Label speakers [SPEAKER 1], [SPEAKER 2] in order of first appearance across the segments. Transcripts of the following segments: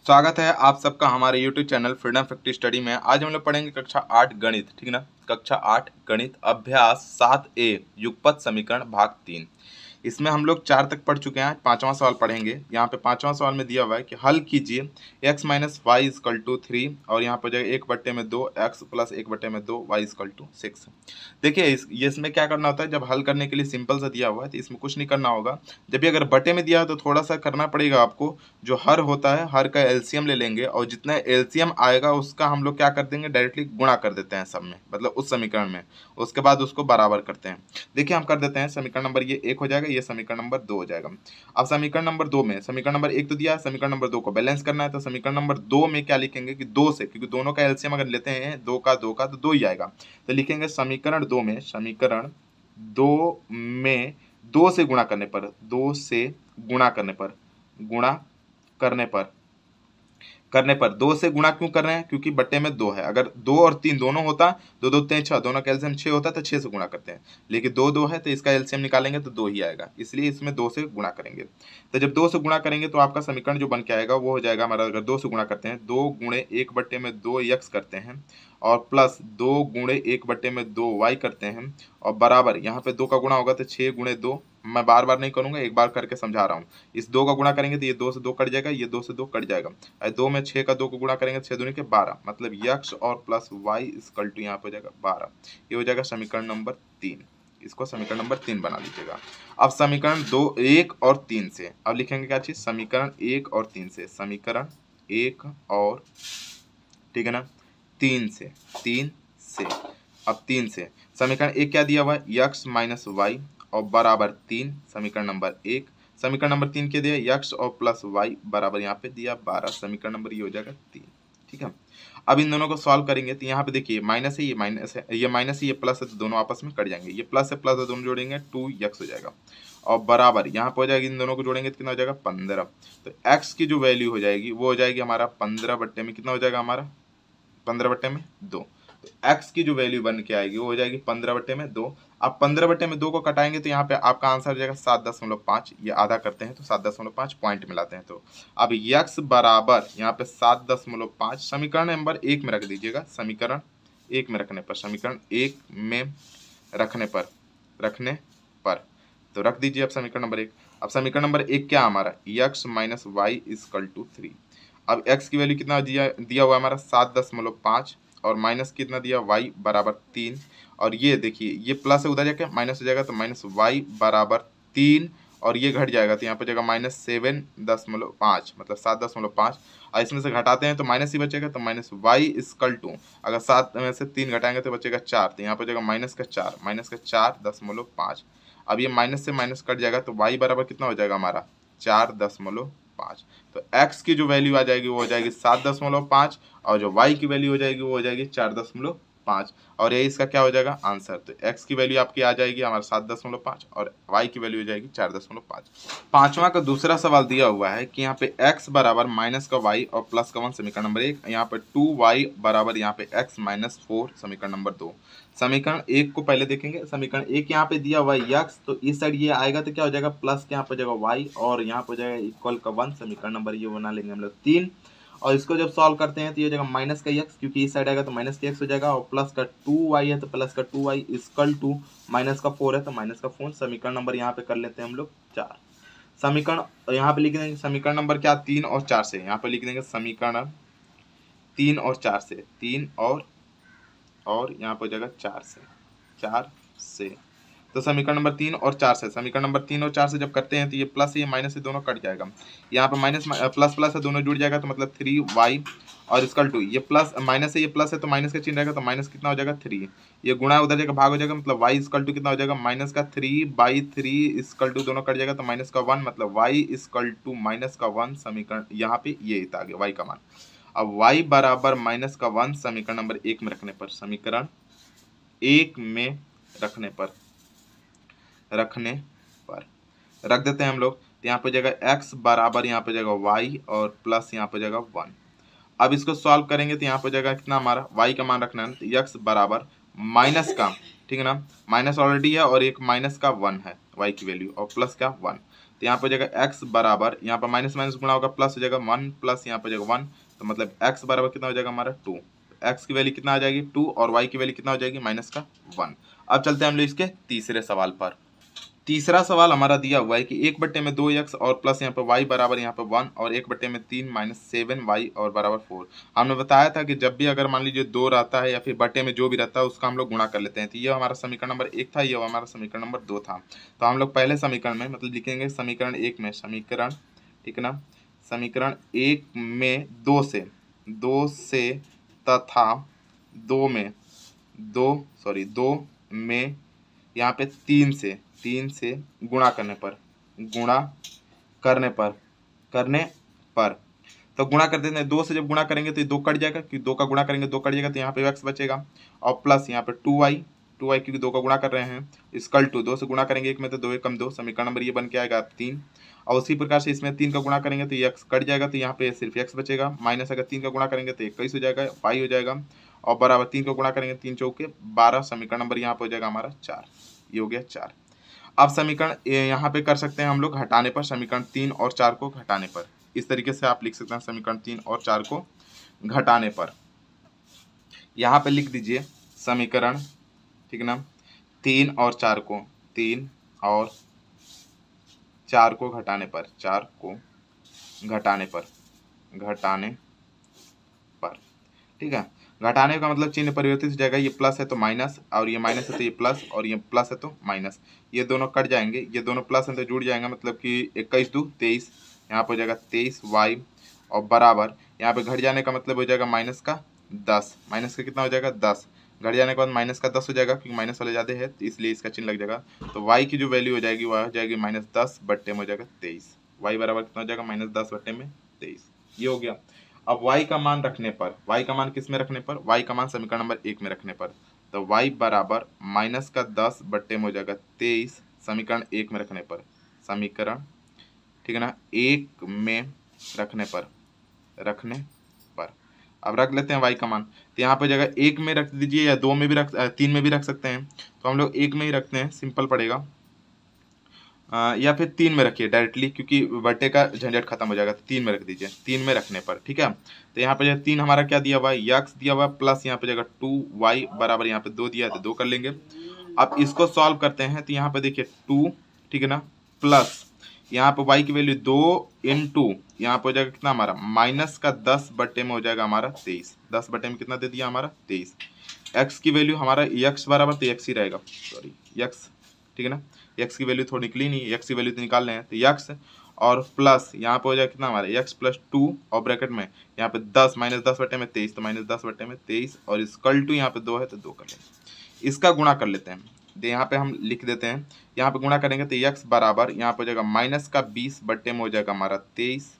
[SPEAKER 1] स्वागत है आप सबका हमारे YouTube channel Freedom Factory Study में आज हम लोग पढ़ेंगे कक्षा आठ गणित ठीक ना कक्षा आठ गणित अभ्यास सात ए युगपथ समीकरण भाग तीन इसमें हम लोग चार तक पढ़ चुके हैं पांचवा सवाल पढ़ेंगे यहाँ पे पांचवा सवाल में दिया हुआ है कि हल कीजिए x minus y is equal to three और यहाँ पर जाएगा एक बट्टे में दो एक्स प्लस एक बट्टे में दो वाई इजकल टू सिक्स देखिए इस ये इसमें क्या करना होता है जब हल करने के लिए सिंपल सा दिया हुआ है तो इसमें कुछ नहीं करना होगा जब भी अगर बटे में दिया हो तो थोड़ा सा करना पड़ेगा आपको जो हर होता है हर का एल्सियम ले लेंगे और जितना एल्सियम आएगा उसका हम लोग क्या कर देंगे डायरेक्टली गुणा कर देते हैं सब में मतलब उस समीकरण में उसके बाद उसको बराबर करते हैं देखिए हम कर देते हैं समीकरण नंबर ये एक हो जाएगा ये समीकरण नंबर दो हो जाएगा अब समीकरण नंबर दो में समीकरण नंबर एक तो दिया समीकरण नंबर दो को बैलेंस करना है तो समीकरण नंबर दो में क्या लिखेंगे कि दो से क्योंकि दोनों का एल्सियम अगर लेते हैं दो का दो का तो दो ही आएगा तो लिखेंगे समीकरण दो में समीकरण दो में दो से गुणा करने पर दो से गुणा करने पर गुणा करने पर करने पर दो से गुणा क्यों कर रहे हैं क्योंकि बट्टे में दो है अगर दो और तीन दोनों होता दो तो दो तीन छः दोनों का एल्सियम छः होता तो छः से गुणा करते हैं लेकिन दो दो है तो इसका एल्सियम निकालेंगे तो दो ही आएगा इसलिए इसमें दो से गुणा करेंगे तो जब दो से गुणा करेंगे तो आपका समीकरण जो बन के आएगा वो हो जाएगा हमारा अगर दो से गुणा करते हैं दो गुणे एक बट्टे में दो यक्स करते हैं और प्लस दो गुणे एक बट्टे में दो वाई करते हैं और बराबर यहाँ पे दो का गुणा होगा तो छः गुणे दो मैं बार बार नहीं करूँगा एक बार करके समझा रहा हूँ इस दो का गुणा करेंगे तो ये दो से दो कट जाएगा ये दो से दो कट जाएगा दो में छः का दो का गुणा करेंगे तो छः दूनी के बारह मतलब यक्ष और प्लस वाई स्कल टू यहाँ पर हो जाएगा बारह ये हो जाएगा समीकरण नंबर तीन इसको समीकरण नंबर तीन बना लीजिएगा अब समीकरण दो एक और तीन से अब लिखेंगे क्या चीज़ समीकरण एक और तीन से समीकरण एक और ठीक है ना तीन से तीन से अब तीन से समीकरण एक क्या दिया हुआ है यक्स माइनस वाई और बराबर तीन समीकरण नंबर एक समीकरण नंबर तीन के दिया यक्स और प्लस वाई बराबर यहाँ पे दिया बारह समीकरण नंबर ये हो जाएगा तीन ठीक है अब इन दोनों को सॉल्व करेंगे तो यहाँ पे देखिए माइनस है ये माइनस है ये माइनस है ये प्लस है तो दोनों आपस में कट जाएंगे ये प्लस है प्लस है दोनों जोड़ेंगे टू यक्स हो जाएगा और बराबर यहाँ पे हो जाएगी इन दोनों को जोड़ेंगे तो कितना हो जाएगा पंद्रह तो एक्स की जो वैल्यू हो जाएगी वो हो जाएगी हमारा पंद्रह बट्टे में कितना हो जाएगा हमारा पंद्रह बट्टे में दो तो एक्स की जो वैल्यू बन के आएगी वो हो जाएगी पंद्रह बट्टे में दो अब पंद्रह बट्टे में दो को कटाएंगे तो यहाँ पे आपका आंसर हो जाएगा सात दशमलव पाँच ये आधा करते हैं तो सात दशमलव पाँच पॉइंट मिलाते हैं तो अब यक्स बराबर यहाँ पे सात दशमलव पाँच समीकरण नंबर एक में रख दीजिएगा समीकरण एक में रखने पर समीकरण एक में रखने पर रखने पर तो रख दीजिए अब समीकरण नंबर एक अब समीकरण नंबर एक क्या हमारा x minus y is equal to three अब एक्स की वैल्यू कितना दिया दिया हुआ है हमारा सात दशमलव पाँच और माइनस कितना दिया वाई बराबर तीन और ये देखिए ये प्लस है उधर जाके माइनस हो जाएगा तो माइनस वाई बराबर तीन और ये घट जाएगा तो यहाँ पर जाएगा माइनस सेवन दशमलव पाँच मतलब सात दशमलव पाँच और इसमें से घटाते हैं तो माइनस ही बचेगा तो माइनस वाई इसकल टू अगर सात में से तीन घटाएंगे तो बचेगा चार तो यहाँ पर जाएगा माइनस का चार माइनस का चार दशमलव पाँच अब ये माइनस से माइनस कट जाएगा तो वाई बराबर कितना हो जाएगा हमारा चार दशमलव पाँच तो एक्स की जो वैल्यू आ जाएगी वो हो जाएगी सात दशमलव पाँच और जो वाई की वैल्यू हो जाएगी वो हो जाएगी चार दशमलव पाँच और ये इसका क्या हो जाएगा आंसर तो एक्स की वैल्यू आपकी आ जाएगी हमारे सात दशमलव पाँच और वाई की वैल्यू हो जाएगी चार दशमलव पाँच पाँचवा का दूसरा सवाल दिया हुआ है कि यहाँ पे एक्स बराबर माइनस का वाई और प्लस का वन समीकरण नंबर एक यहाँ पे टू वाई बराबर यहाँ पे एक्स माइनस फोर समीकरण नंबर दो समीकरण एक को पहले देखेंगे समीकरण एक यहाँ पे दिया हुआ है यक्स तो इस साइड ये आएगा तो क्या हो जाएगा प्लस के यहाँ पे जाएगा वाई और यहाँ पे हो जाएगा इक्वल का वन समीकरण नंबर ये बना लेंगे हम लोग तीन और इसको जब सॉल्व करते हैं तो ये जगह माइनस का एक्स क्योंकि इस साइड आएगा तो माइनस का एक्स हो जाएगा और प्लस का टू वाई है तो प्लस का two y is equal two minus का फोर है तो माइनस का फोर समीकरण नंबर यहाँ पे कर लेते हैं हम लोग चार समीकरण यहाँ पे लिख देंगे समीकरण नंबर क्या तीन और चार से यहाँ पे लिख देंगे समीकरण तीन और चार से तीन और और यहाँ पर हो जाएगा चार से चार से तो समीकरण नंबर तीन और चार से समीकरण नंबर तीन और चार से जब करते हैं तो ये प्लस ये माइनस से दोनों कट जाएगा यहाँ पर माइनस प्लस प्लस है दोनों जुड़ जाएगा तो मतलब थ्री वाई और इसका टू ये प्लस माइनस है ये प्लस है तो माइनस का चिन्ह रहेगा तो माइनस कितना हो जाएगा थ्री ये गुणा उधर जाएगा भाग हो जाएगा मतलब वाई इसकल टू कितना हो जाएगा माइनस का three by three is equal two दोनों कट जाएगा तो माइनस का वन मतलब वाई इसकल टू माइनस का वन समीकरण यहाँ पे ये आ गया वाई का मान अब वाई बराबर माइनस का वन समीकरण नंबर एक में रखने पर समीकरण एक में रखने पर रखने पर रख देते हैं हम लोग तो यहाँ पर जगह एक्स बराबर यहाँ पर जगह वाई और प्लस यहाँ पर जगह वन अब इसको सॉल्व करेंगे तो यहाँ पर जगह कितना हमारा वाई का मान रखना है तो x बराबर माइनस का ठीक है ना माइनस ऑलरेडी है और एक माइनस का वन है वाई की वैल्यू और प्लस का वन तो यहाँ पर जगह एक्स बराबर यहाँ पर माइनस माइनस गुणा होगा प्लस हो जाएगा वन प्लस यहाँ पर जगह वन तो मतलब एक्स बराबर कितना हो जाएगा हमारा टू एक्स की वैल्यू कितना आ जाएगी टू और वाई की वैल्यू कितना हो जाएगी माइनस का वन अब चलते हैं हम लोग इसके तीसरे सवाल पर तीसरा सवाल हमारा दिया हुआ है कि एक बट्टे में दो यक्स और प्लस यहाँ पर वाई बराबर यहाँ पर वन और एक बट्टे में तीन माइनस सेवन वाई और बराबर फोर हमने बताया था कि जब भी अगर मान लीजिए दो रहता है या फिर बट्टे में जो भी रहता है उसका हम लोग गुणा कर लेते हैं तो ये हमारा समीकरण नंबर एक था ये हमारा समीकरण नंबर दो था तो हम लोग पहले समीकरण में मतलब लिखेंगे समीकरण एक में समीकरण ठीक है ना समीकरण एक में दो से दो से तथा दो में दो सॉरी दो में यहाँ पे तीन से तीन से गुणा करने पर गुणा करने पर करने पर तो गुणा कर देते हैं दो से जब गुणा करेंगे तो ये दो कट जाएगा क्योंकि दो का गुणा करेंगे दो कट जाएगा तो यहाँ पे एक्स बचेगा और प्लस यहाँ पे टू आई टू आई क्योंकि दो का गुणा कर रहे हैं इसकल टू दो से गुणा करेंगे एक में तो दो एक कम दो समीकरण नंबर ये बन के आएगा तीन और उसी प्रकार से इसमें तीन का गुणा करेंगे तो ये एक्स कट जाएगा तो यहाँ पे सिर्फ एक्स बचेगा माइनस अगर तीन का गुणा करेंगे तो इक्कीस हो जाएगा वाई हो जाएगा और बराबर तीन को गुणा करेंगे तीन चौके बारह समीकरण नंबर यहाँ पर हो जाएगा हमारा चार ये हो गया चार अब समीकरण यहाँ पे कर सकते हैं हम लोग घटाने पर समीकरण तीन और चार को घटाने पर इस तरीके से आप लिख सकते हैं समीकरण तीन और चार को घटाने पर यहाँ पे लिख दीजिए समीकरण ठीक ना तीन और चार को तीन और चार को घटाने पर चार को घटाने पर घटाने पर ठीक है घटाने का मतलब चिन्ह परिवर्तित हो जाएगा ये प्लस है तो माइनस और ये माइनस है तो ये प्लस और ये प्लस है तो माइनस ये दोनों कट जाएंगे ये दोनों प्लस हैं तो जुड़ जाएंगे मतलब कि इक्कीस दो तेईस यहाँ पर हो जाएगा तेईस वाई और बराबर यहाँ पे घट जाने का मतलब हो जाएगा माइनस का दस माइनस का कितना हो जाएगा दस घट जाने के बाद माइनस का दस हो जाएगा क्योंकि माइनस वाले ज़्यादा है तो इसलिए इसका चिन्ह लग जाएगा तो वाई की जो वैल्यू हो जाएगी वह हो जाएगी माइनस दस बट्टे में हो जाएगा तेईस वाई बराबर कितना हो जाएगा माइनस दस बट्टे में तेईस ये हो गया अब y का मान रखने पर y का मान किस में रखने पर y का मान समीकरण नंबर एक में रखने पर तो y बराबर माइनस का दस बट्टे में हो जाएगा तेईस समीकरण एक में रखने पर समीकरण ठीक है ना एक में रखने पर रखने पर अब रख लेते हैं y का मान तो यहाँ पर जगह एक में रख दीजिए या दो में भी रख तीन में भी रख सकते हैं तो हम लोग एक में ही रखते हैं सिंपल पड़ेगा या फिर तीन में रखिए डायरेक्टली क्योंकि बटे का झंझट खत्म हो जाएगा तो तीन में रख दीजिए तीन में रखने पर ठीक है तो यहाँ पे जो तीन हमारा क्या दिया हुआ है यक्स दिया हुआ प्लस यहाँ पे जगह टू वाई बराबर यहाँ पे दो दिया है तो दो कर लेंगे अब इसको सॉल्व करते हैं तो यहाँ पे देखिए टू ठीक है ना प्लस यहाँ पे वाई की वैल्यू दो इन टू यहाँ पे हो जाएगा कितना हमारा माइनस का दस बटे में हो जाएगा हमारा तेईस दस बटे में कितना दे दिया हमारा तेईस एक्स की वैल्यू हमारा यक्स बराबर तो यक्स ही रहेगा सॉरी यक्स ठीक है ना यक्स की वैल्यू थोड़ी निकली नहीं यक्स की वैल्यू तो निकाल रहे हैं तो यक्स और प्लस यहाँ पे हो जाएगा कितना हमारा यक्स प्लस टू और ब्रैकेट में यहाँ पे दस माइनस दस बटे में तेईस तो माइनस दस बटे में तेईस और इसकल टू यहाँ पे दो है तो दो कर लेंगे इसका गुणा कर लेते हैं तो यहाँ पे हम लिख देते हैं यहाँ पे गुणा करेंगे तो यक्स बराबर यहाँ पे हो जाएगा माइनस का बीस बटे में हो जाएगा हमारा तेईस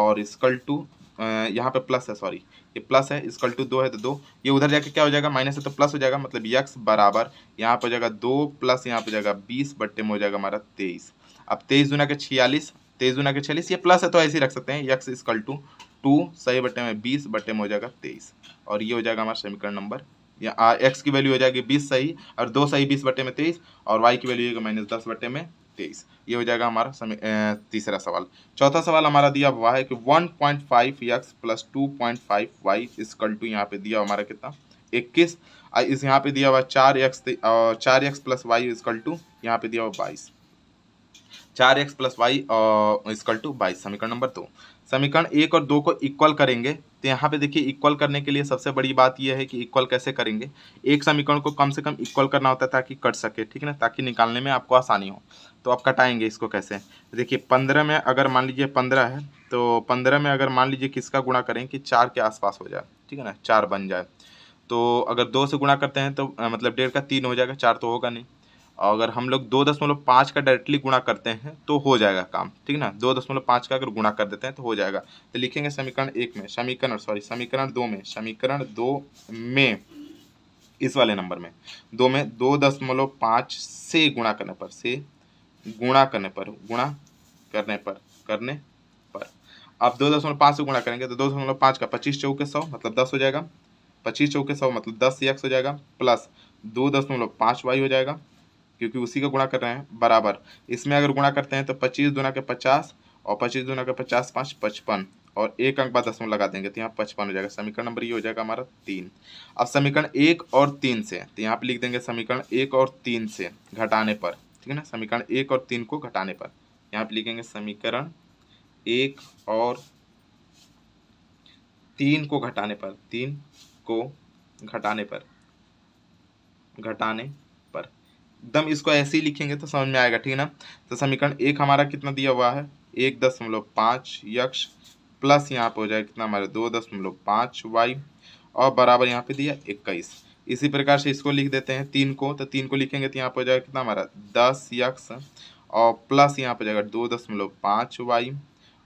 [SPEAKER 1] और इसकल टू यहाँ पे प्लस है सॉरी ये प्लस है इसकल टू दो है तो दो ये उधर जाके क्या हो जाएगा माइनस है तो प्लस हो जाएगा मतलब यक्स बराबर यहाँ पर हो जाएगा दो प्लस यहाँ पर हो जाएगा बीस बट्टे में हो जाएगा हमारा तेईस अब तेईस दुना के छियालीस तेईस दुना के छियालीस ये प्लस है तो ऐसे ही रख सकते हैं यक्स इसकल टू टू सही बट्टे में बीस बट्टे में हो जाएगा तेईस और ये हो जाएगा हमारा समीकरण नंबर या एक्स की वैल्यू हो जाएगी बीस सही और दो सही बीस बट्टे में तेईस और वाई की वैल्यू हो जाएगा माइनस दस बट्टे में तेईस ये हो जाएगा हमारा तीसरा सवाल चौथा सवाल हमारा दिया हुआ है कि one point five x plus two point five y is equal two यहाँ पे दिया हमारा कितना इक्कीस इस यहाँ पे दिया हुआ चार एक्स चार x plus y is equal two यहाँ पे दिया हुआ बाईस चार x plus y is equal two बाईस समीकरण नंबर दो तो। समीकरण एक और दो को इक्वल करेंगे तो यहाँ पे देखिए इक्वल करने के लिए सबसे बड़ी बात यह है कि इक्वल कैसे करेंगे एक समीकरण को कम से कम इक्वल करना होता है ताकि कट सके ठीक है ना ताकि निकालने में आपको आसानी हो तो आप कटाएंगे इसको कैसे देखिए पंद्रह में अगर मान लीजिए पंद्रह है तो पंद्रह में अगर मान लीजिए किसका गुणा करें कि चार के आसपास हो जाए ठीक है ना चार बन जाए तो अगर दो से गुणा करते हैं तो मतलब डेढ़ का तीन हो जाएगा चार तो होगा नहीं और अगर हम लोग दो दशमलव पाँच का डायरेक्टली गुणा करते हैं तो हो जाएगा काम ठीक ना दो दशमलव पाँच का अगर गुणा कर देते हैं तो हो जाएगा तो लिखेंगे समीकरण एक में समीकरण सॉरी समीकरण दो में समीकरण दो में इस वाले नंबर में दो में दो दशमलव पाँच से गुणा करने पर से गुणा करने पर गुणा करने पर करने पर अब दो दशमलव पाँच से गुणा करेंगे तो दो दशमलव पाँच का पच्चीस चौके सौ मतलब दस हो जाएगा पच्चीस चौके सौ मतलब दस एक्स हो जाएगा प्लस दो दशमलव पाँच वाई हो जाएगा क्योंकि उसी का गुणा कर रहे हैं बराबर इसमें अगर गुणा करते हैं तो पच्चीस दुना के पचास और पच्चीस दुना के पचास पाँच पचपन और एक अंक बाद दसवें लगा देंगे तो यहाँ पचपन हो जाएगा समीकरण नंबर ये हो जाएगा हमारा तीन अब समीकरण एक और तीन से तो यहाँ पर लिख देंगे समीकरण एक और तीन से घटाने पर ठीक है ना समीकरण एक और तीन को घटाने पर यहाँ पर लिखेंगे समीकरण एक और तीन को घटाने पर तीन को घटाने पर घटाने एकदम इसको ऐसे ही लिखेंगे तो समझ में आएगा ठीक है ना तो समीकरण एक हमारा कितना दिया हुआ है एक दशमलव पाँच यक्ष प्लस यहाँ पे हो जाएगा कितना हमारे दो दशमलव पाँच वाई और बराबर यहाँ पे दिया इक्कीस इसी प्रकार से इसको लिख देते हैं तीन को तो तीन को लिखेंगे तो यहाँ पे हो जाएगा कितना हमारा दस यक्स और प्लस यहाँ पे जाएगा दो दशमलव पाँच वाई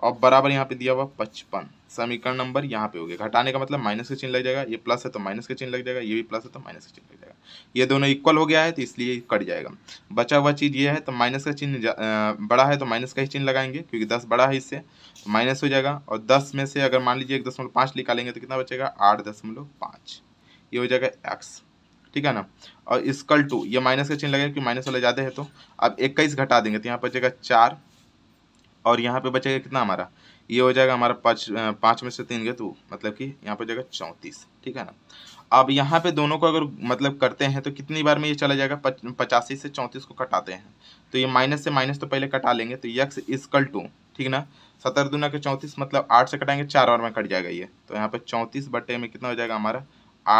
[SPEAKER 1] और बराबर यहाँ पे दिया हुआ पचपन समीकरण नंबर यहाँ पे हो गया घटाने का मतलब माइनस का चिन्ह लग जाएगा ये प्लस है तो माइनस का चिन्ह लग जाएगा ये भी प्लस है तो माइनस का चिन्ह लग जाएगा ये दोनों इक्वल हो गया है तो इसलिए कट जाएगा बचा हुआ चीज़ ये है तो माइनस का चिन्ह बड़ा है तो माइनस का ही चिन्ह लगाएंगे क्योंकि दस बड़ा है इससे तो माइनस हो जाएगा और दस में से अगर मान लीजिए एक दशमलव पाँच निकालेंगे तो कितना बचेगा आठ दशमलव पाँच ये हो जाएगा एक्स ठीक है ना और इसकल टू ये माइनस का चिन्ह लगेगा क्योंकि माइनस वाला ज़्यादा है तो अब इक्कीस घटा देंगे तो यहाँ बचेगा चार और यहाँ पे बचेगा कितना हमारा ये हो जाएगा हमारा पाँच पाँच में से तीन गए तो मतलब कि यहाँ पर जाएगा चौंतीस ठीक है ना अब यहाँ पे दोनों को अगर मतलब करते हैं तो कितनी बार में ये चला जाएगा पचासी से चौंतीस को कटाते हैं तो ये माइनस से माइनस तो पहले कटा लेंगे तो यक्स इसकल टू ठीक ना सत्तर दूना के चौंतीस मतलब आठ से कटाएंगे चार और में कट जाएगा ये तो यहाँ पे चौंतीस बटे में कितना हो जाएगा हमारा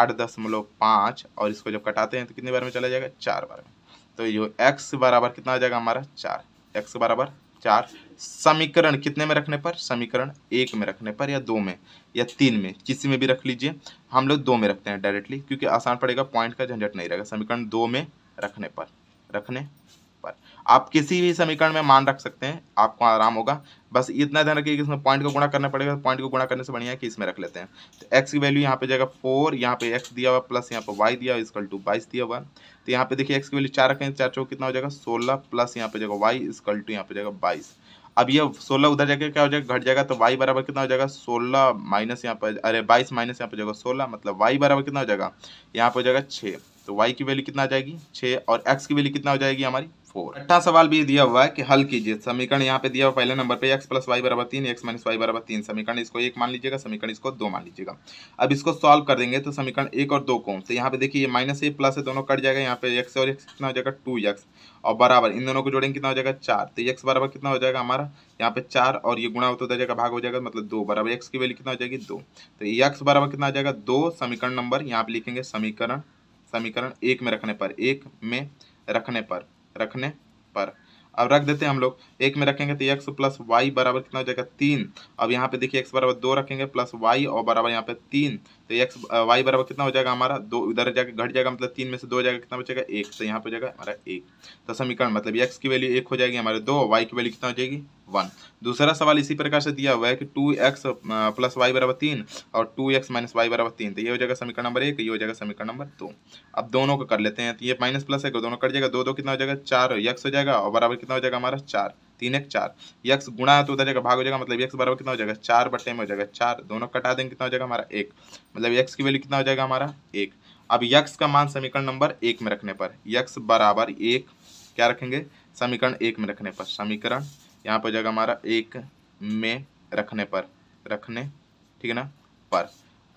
[SPEAKER 1] आठ दशमलव पाँच और इसको जब कटाते हैं तो कितनी बार में चला जाएगा चार बार में तो ये एक्स बराबर कितना हो जाएगा हमारा चार एक्स बराबर चार समीकरण कितने में रखने पर समीकरण एक में रखने पर या दो में या तीन में किसी में भी रख लीजिए हम लोग दो में रखते हैं डायरेक्टली क्योंकि आसान पड़ेगा पॉइंट का झंझट नहीं रहेगा समीकरण दो में रखने पर रखने पर आप किसी भी समीकरण में मान रख सकते हैं आपको आराम होगा बस इतना ध्यान रखिए कि इसमें पॉइंट को गुणा करना पड़ेगा पॉइंट को गुणा करने से बढ़िया है कि इसमें रख लेते हैं तो एक्स की वैल्यू यहाँ पे जाएगा फोर यहाँ पे एक्स दिया हुआ प्लस यहाँ पे वाई दिया हुआ इसकल टू बाईस दिया हुआ तो यहाँ पे देखिए एक्स की वैल्यू चार रखें चार चौक कितना हो जाएगा सोलह प्लस यहाँ पे जाएगा वाई इसकल टू यहाँ पे जाएगा बाईस अब ये सोलह उधर जाके क्या हो जाएगा घट जाएगा तो वाई बराबर कितना हो जाएगा सोलह माइनस यहाँ पर अरे बाईस माइनस यहाँ पर जाएगा सोलह मतलब वाई बराबर कितना हो जाएगा यहाँ पर हो जाएगा छः तो वाई की वैल्यू कितना आ जाएगी छः और एक्स की वैल्यू कितना हो जाएगी हमारी फोर अट्ठा सवाल भी दिया हुआ है कि हल कीजिए समीकरण यहाँ पे दिया हुआ पहले नंबर पे एक्स प्लस वाई बराबर तीन एक्स माइनस वाई बराबर तीन समीकरण इसको एक मान लीजिएगा समीकरण इसको दो मान लीजिएगा अब इसको सॉल्व कर देंगे तो समीकरण एक और दो कौन तो यहाँ पे देखिए माइनस ए प्लस है दोनों कट जाएगा यहाँ पे एक्स और एक्स कितना हो जाएगा टू एक्स और बराबर इन दोनों को जोड़ेंगे कितना हो जाएगा चार तो एक्स बराबर कितना हो जाएगा हमारा यहाँ पे चार और ये गुणा होता तो जाएगा भाग हो जाएगा मतलब दो बराबर एक्स की वैल्यू कितना हो जाएगी दो तो एक्स बराबर कितना हो जाएगा दो समीकरण नंबर यहाँ पे लिखेंगे समीकरण समीकरण एक में रखने पर एक में रखने पर रखने पर अब रख देते हैं हम लोग एक में रखेंगे तो एक्स प्लस वाई बराबर कितना हो जाएगा तीन अब यहाँ पे देखिए एक्स बराबर दो रखेंगे प्लस वाई और बराबर यहाँ पे तीन तो एक्स वाई बराबर कितना हो जाएगा हमारा दो इधर जाके घट जाएगा मतलब तीन में से दो जाएगा कितना बचेगा एक तो यहाँ पे हो जाएगा हमारा एक तो समीकरण मतलब एक्स की वैल्यू एक हो जाएगी हमारे दो वाई की वैल्यू कितना हो जाएगी वन दूसरा सवाल इसी प्रकार से दिया हुआ है कि टू एक्स प्लस वाई बराबर तीन और टू एक्स माइनस वाई बराबर तीन तो ये हो जाएगा समीकरण नंबर एक ये हो जाएगा समीकरण नंबर दो अब दोनों को कर लेते हैं तो ये माइनस प्लस है दोनों कट जाएगा दो दो कितना हो जाएगा चार एक्स हो जाएगा और बराबर कितना हो जाएगा हमारा चार तीन एक चार यक्स गुणा है तो उधर जगह भाग हो जाएगा मतलब यक्स बराबर कितना हो जाएगा चार बटे में हो जाएगा चार दोनों कटा देंगे कितना हो जाएगा हमारा एक मतलब एक्स की वैल्यू कितना हो जाएगा हमारा एक अब यक्स का मान समीकरण नंबर एक में रखने पर यक्स बराबर एक क्या रखेंगे समीकरण एक में रखने पर समीकरण यहाँ पर जाएगा हमारा एक में रखने पर रखने ठीक है ना पर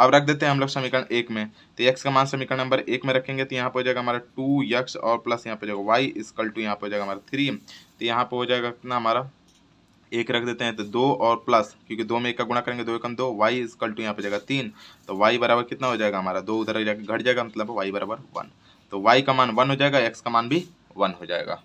[SPEAKER 1] अब रख देते हैं हम लोग समीकरण एक में तो यक्स का मान समीकरण नंबर एक में रखेंगे तो यहाँ पर हो जाएगा हमारा टू यक्स और प्लस यहाँ पर जाएगा वाई स्कल टू यहाँ पर हो जाएगा हमारा थ्री तो यहाँ पर हो जाएगा कितना हमारा एक रख देते हैं तो दो और प्लस क्योंकि दो में एक का गुणा करेंगे दो एकम दो वाई स्कल टू यहाँ पर जाएगा तीन तो वाई बराबर कितना हो जाएगा हमारा दो उधर घट जाएगा मतलब वाई बराबर वन तो वाई का मान वन हो जाएगा एक्स का मान भी वन हो जाएगा